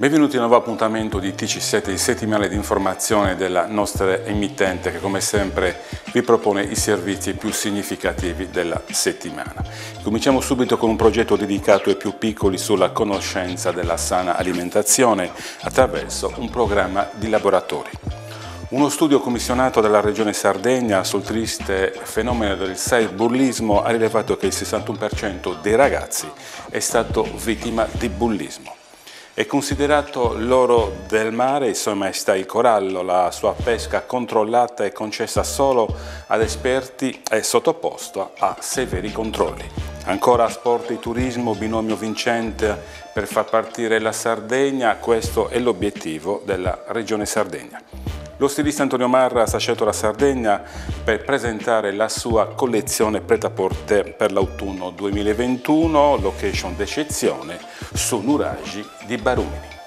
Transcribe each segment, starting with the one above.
Benvenuti a un nuovo appuntamento di TC7, il settimanale di informazione della nostra emittente che come sempre vi propone i servizi più significativi della settimana. Cominciamo subito con un progetto dedicato ai più piccoli sulla conoscenza della sana alimentazione attraverso un programma di laboratori. Uno studio commissionato dalla Regione Sardegna sul triste fenomeno del cyberbullismo ha rilevato che il 61% dei ragazzi è stato vittima di bullismo. È considerato l'oro del mare, in sua maestà il corallo, la sua pesca controllata e concessa solo ad esperti è sottoposta a severi controlli. Ancora sport e turismo, binomio vincente per far partire la Sardegna, questo è l'obiettivo della Regione Sardegna. Lo stilista Antonio Marra sta scelto la Sardegna per presentare la sua collezione pret-à-porter per l'autunno 2021, location d'eccezione, su Nuragi di Barumini.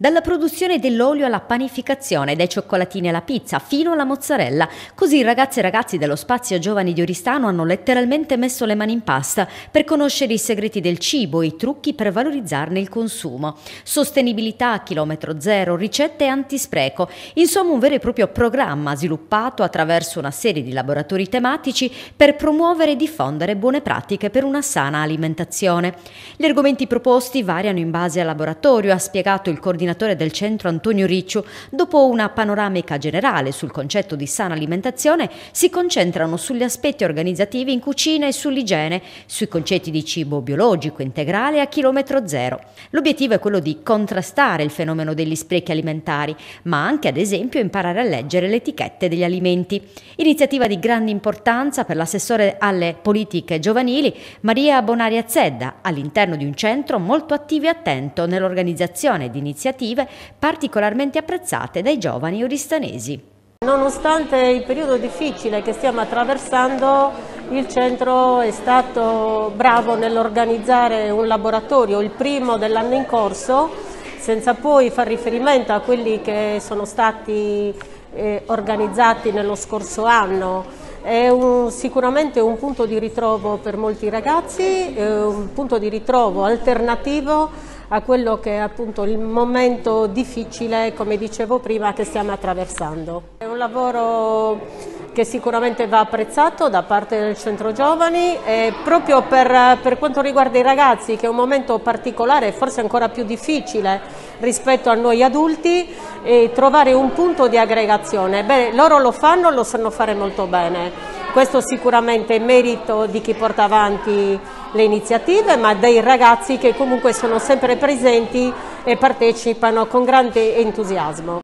Dalla produzione dell'olio alla panificazione, dai cioccolatini alla pizza, fino alla mozzarella. Così ragazze e ragazzi dello spazio giovani di Oristano hanno letteralmente messo le mani in pasta per conoscere i segreti del cibo e i trucchi per valorizzarne il consumo. Sostenibilità, chilometro zero, ricette e antispreco. Insomma un vero e proprio programma sviluppato attraverso una serie di laboratori tematici per promuovere e diffondere buone pratiche per una sana alimentazione. Gli argomenti proposti variano in base al laboratorio, ha spiegato il coordinatore coordinatore del centro Antonio Ricciu, dopo una panoramica generale sul concetto di sana alimentazione, si concentrano sugli aspetti organizzativi in cucina e sull'igiene, sui concetti di cibo biologico, integrale a chilometro zero. L'obiettivo è quello di contrastare il fenomeno degli sprechi alimentari, ma anche ad esempio imparare a leggere le etichette degli alimenti. Iniziativa di grande importanza per l'assessore alle politiche giovanili Maria Bonaria Zedda, all'interno di un centro molto attivo e attento nell'organizzazione di iniziative iniziative particolarmente apprezzate dai giovani oristanesi. Nonostante il periodo difficile che stiamo attraversando, il centro è stato bravo nell'organizzare un laboratorio, il primo dell'anno in corso, senza poi far riferimento a quelli che sono stati eh, organizzati nello scorso anno. È un, sicuramente un punto di ritrovo per molti ragazzi, un punto di ritrovo alternativo a quello che è appunto il momento difficile, come dicevo prima, che stiamo attraversando. È un lavoro che sicuramente va apprezzato da parte del centro giovani e proprio per, per, quanto riguarda i ragazzi che è un momento particolare forse ancora più difficile rispetto a noi adulti trovare un punto di aggregazione Beh, loro lo fanno e lo sanno fare molto bene questo sicuramente è merito di chi porta avanti le iniziative, ma dei ragazzi che comunque sono sempre presenti e partecipano con grande entusiasmo.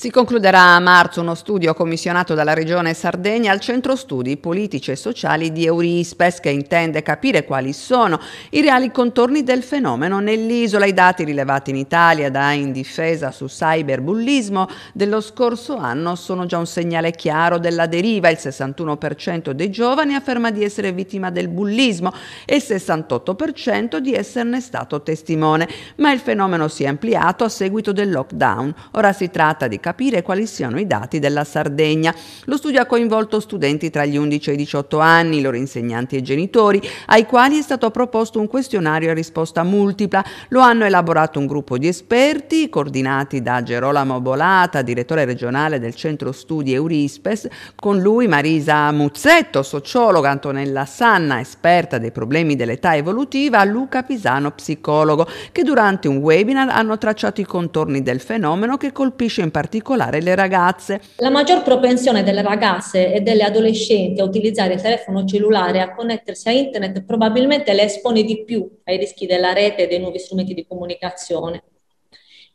Si concluderà a marzo uno studio commissionato dalla Regione Sardegna al Centro Studi Politici e Sociali di Eurispes che intende capire quali sono i reali contorni del fenomeno nell'isola. I dati rilevati in Italia da Indifesa su cyberbullismo dello scorso anno sono già un segnale chiaro della deriva. Il 61% dei giovani afferma di essere vittima del bullismo e il 68% di esserne stato testimone. Ma il fenomeno si è ampliato a seguito del lockdown. Ora si tratta di capire quali siano i dati della Sardegna. Lo studio ha coinvolto studenti tra gli 11 e i 18 anni, loro insegnanti e genitori, ai quali è stato proposto un questionario a risposta multipla. Lo hanno elaborato un gruppo di esperti, coordinati da Gerolamo Bolata, direttore regionale del Centro Studi Eurispes, con lui Marisa Muzzetto, sociologa, Antonella Sanna, esperta dei problemi dell'età evolutiva, Luca Pisano, psicologo, che durante un webinar hanno tracciato i contorni del fenomeno che colpisce in particolare particolare le ragazze. La maggior propensione delle ragazze e delle adolescenti a utilizzare il telefono cellulare, e a connettersi a internet, probabilmente le espone di più ai rischi della rete e dei nuovi strumenti di comunicazione.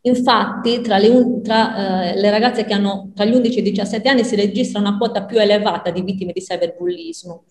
Infatti, tra le, tra, eh, le ragazze che hanno tra gli 11 e i 17 anni si registra una quota più elevata di vittime di cyberbullismo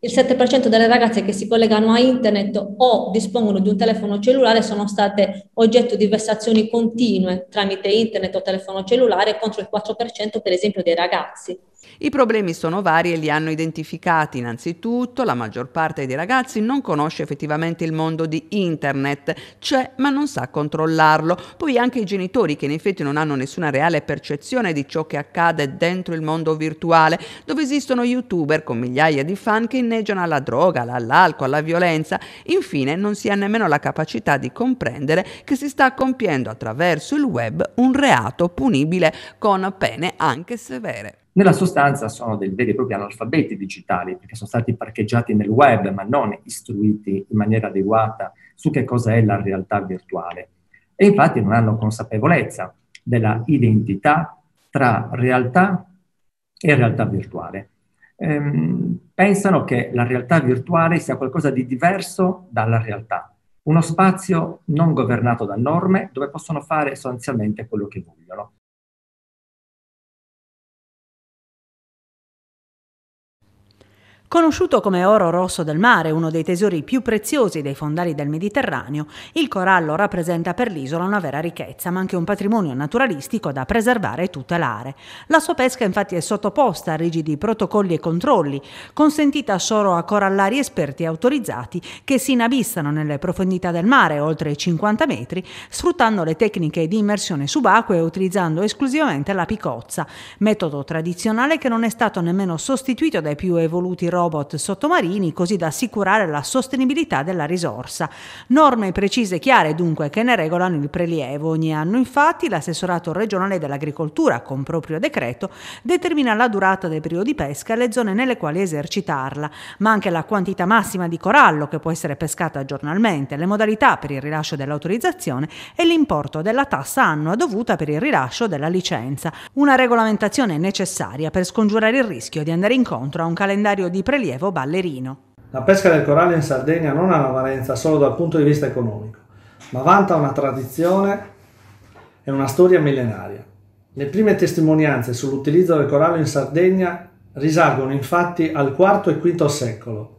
il 7% delle ragazze che si collegano a internet o dispongono di un telefono cellulare sono state oggetto di vessazioni continue tramite internet o telefono cellulare contro il 4% per esempio dei ragazzi. I problemi sono vari e li hanno identificati. Innanzitutto, la maggior parte dei ragazzi non conosce effettivamente il mondo di internet, c'è cioè, ma non sa controllarlo. Poi anche i genitori che in effetti non hanno nessuna reale percezione di ciò che accade dentro il mondo virtuale, dove esistono youtuber con migliaia di fan che inneggiano alla droga, all'alcol, alla violenza. Infine, non si ha nemmeno la capacità di comprendere che si sta compiendo attraverso il web un reato punibile con pene anche severe. Nella sostanza sono dei veri e propri analfabeti digitali, perché sono stati parcheggiati nel web, ma non istruiti in maniera adeguata su che cosa è la realtà virtuale. E infatti non hanno consapevolezza della identità tra realtà e realtà virtuale. Ehm, pensano che la realtà virtuale sia qualcosa di diverso dalla realtà, uno spazio non governato da norme dove possono fare sostanzialmente quello che vogliono. Conosciuto come oro rosso del mare, uno dei tesori più preziosi dei fondali del Mediterraneo, il corallo rappresenta per l'isola una vera ricchezza, ma anche un patrimonio naturalistico da preservare e tutelare. La sua pesca infatti è sottoposta a rigidi protocolli e controlli, consentita solo a corallari esperti e autorizzati che si inabissano nelle profondità del mare oltre i 50 metri, sfruttando le tecniche di immersione subacquea e utilizzando esclusivamente la picozza, metodo tradizionale che non è stato nemmeno sostituito dai più evoluti robot robot sottomarini così da assicurare la sostenibilità della risorsa. Norme precise e chiare dunque che ne regolano il prelievo. Ogni anno infatti l'assessorato regionale dell'agricoltura con proprio decreto determina la durata del periodo di pesca e le zone nelle quali esercitarla, ma anche la quantità massima di corallo che può essere pescata giornalmente, le modalità per il rilascio dell'autorizzazione e l'importo della tassa annua dovuta per il rilascio della licenza. Una regolamentazione necessaria per scongiurare il rischio di andare incontro a un calendario di prelievo ballerino. La pesca del corallo in Sardegna non ha una valenza solo dal punto di vista economico, ma vanta una tradizione e una storia millenaria. Le prime testimonianze sull'utilizzo del corallo in Sardegna risalgono infatti al IV e V secolo.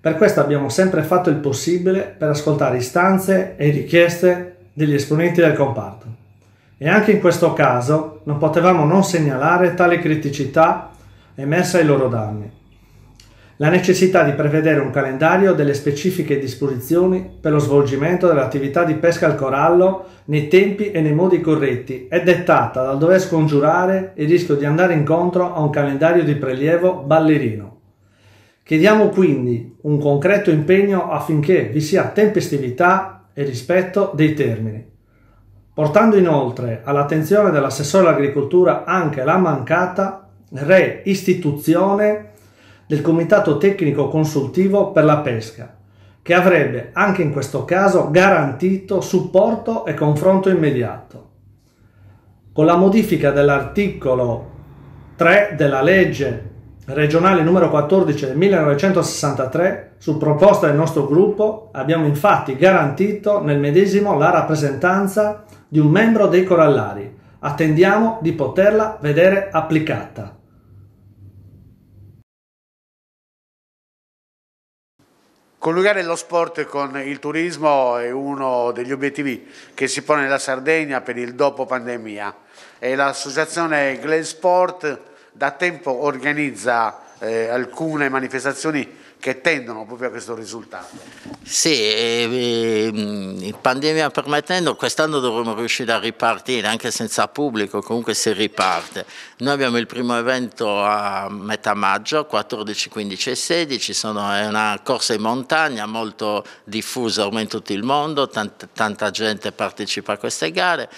Per questo abbiamo sempre fatto il possibile per ascoltare istanze e richieste degli esponenti del comparto. E anche in questo caso non potevamo non segnalare tale criticità emersa ai loro danni la necessità di prevedere un calendario delle specifiche disposizioni per lo svolgimento dell'attività di pesca al corallo nei tempi e nei modi corretti è dettata dal dover scongiurare il rischio di andare incontro a un calendario di prelievo ballerino. Chiediamo quindi un concreto impegno affinché vi sia tempestività e rispetto dei termini, portando inoltre all'attenzione dell'assessore all'agricoltura anche la mancata reistituzione del Comitato Tecnico Consultivo per la Pesca, che avrebbe anche in questo caso garantito supporto e confronto immediato. Con la modifica dell'articolo 3 della legge regionale numero 14 del 1963, su proposta del nostro gruppo, abbiamo infatti garantito nel medesimo la rappresentanza di un membro dei corallari. Attendiamo di poterla vedere applicata. Collegare lo sport con il turismo è uno degli obiettivi che si pone la Sardegna per il dopo pandemia e l'associazione Glen Sport da tempo organizza eh, alcune manifestazioni che tendono proprio a questo risultato. Sì, e, e, mm, pandemia permettendo, quest'anno dovremo riuscire a ripartire anche senza pubblico, comunque si riparte. Noi abbiamo il primo evento a metà maggio, 14, 15 e 16, sono, è una corsa in montagna molto diffusa ormai in tutto il mondo, tant, tanta gente partecipa a queste gare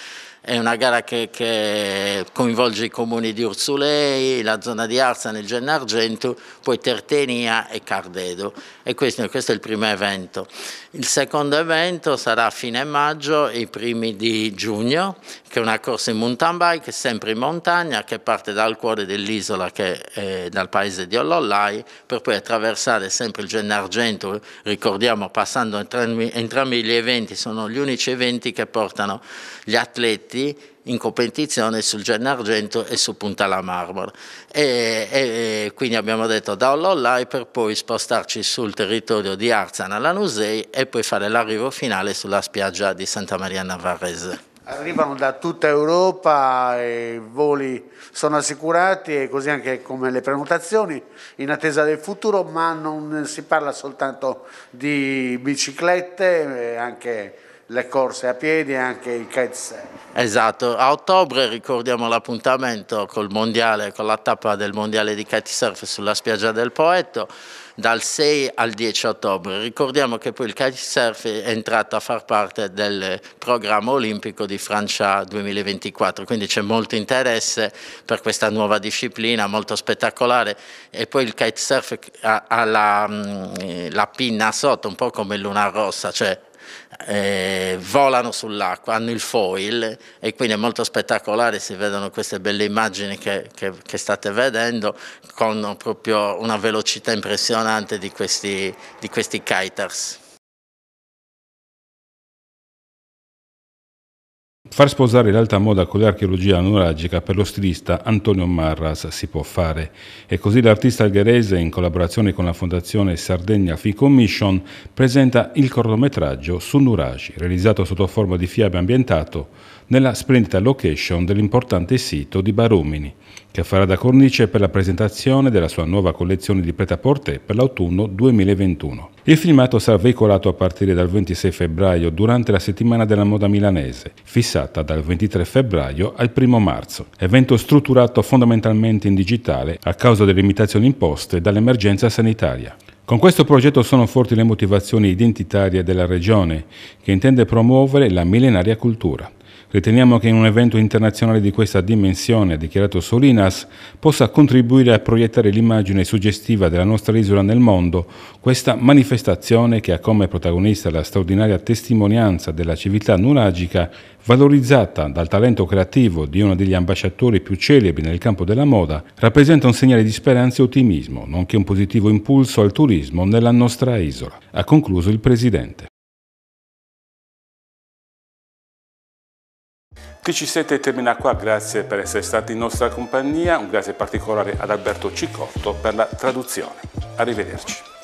è una gara che, che, coinvolge i comuni di Ursulei, la zona di Arzana, il Gennargentu, poi Tertenia e Cardano vedo e questo, questo, è il primo evento. Il secondo evento sarà a fine maggio e i primi di giugno, che è una corsa in mountain bike, sempre in montagna, che parte dal cuore dell'isola, che è eh, dal paese di Ollollai, per poi attraversare sempre il Gen Argento, ricordiamo passando entrambi, entrambi gli eventi, sono gli unici eventi che portano gli atleti in competizione sul Gen Argento e su Punta la Marmora. E, e quindi abbiamo detto da Ollolai per poi spostarci sul territorio di Arzan alla Nusei e poi fare l'arrivo finale sulla spiaggia di Santa Maria Navarrese. Arrivano da tutta Europa, i voli sono assicurati e così anche come le prenotazioni in attesa del futuro, ma non si parla soltanto di biciclette, eh, anche le corse a piedi e anche il kitesurf. Esatto, a ottobre ricordiamo l'appuntamento col mondiale, con la tappa del mondiale di kitesurf sulla spiaggia del Poetto dal 6 al 10 ottobre. Ricordiamo che poi il kitesurf è entrato a far parte del programma olimpico di Francia 2024, quindi c'è molto interesse per questa nuova disciplina, molto spettacolare. E poi il kitesurf ha, ha la, mm, la pinna sotto, un po' come Luna Rossa, cioè eh, volano sull'acqua, hanno il foil e quindi è molto spettacolare, si vedono queste belle immagini che, che, che state vedendo con proprio una velocità impressionante di questi, di questi kiters. Far sposare l'alta moda con l'archeologia nuragica per lo stilista Antonio Marras si può fare e così l'artista algherese in collaborazione con la fondazione Sardegna Fi Commission presenta il cortometraggio Nuragi, realizzato sotto forma di fiabe ambientato nella splendida location dell'importante sito di Barumini, che farà da cornice per la presentazione della sua nuova collezione di Pret-à-Porter per l'autunno 2021. Il filmato sarà veicolato a partire dal 26 febbraio durante la settimana della moda milanese, fissata dal 23 febbraio al 1 marzo, evento strutturato fondamentalmente in digitale a causa delle limitazioni imposte dall'emergenza sanitaria. Con questo progetto sono forti le motivazioni identitarie della regione, che intende promuovere la millenaria cultura. Riteniamo che un evento internazionale di questa dimensione, ha dichiarato Solinas, possa contribuire a proiettare l'immagine suggestiva della nostra isola nel mondo, questa manifestazione che ha come protagonista la straordinaria testimonianza della civiltà nuragica valorizzata dal talento creativo di uno degli ambasciatori più celebri nel campo della moda, rappresenta un segnale di speranza e ottimismo, nonché un positivo impulso al turismo nella nostra isola, ha concluso il Presidente. Chi ci siete termina qua, grazie per essere stati in nostra compagnia, un grazie particolare ad Alberto Cicotto per la traduzione. Arrivederci.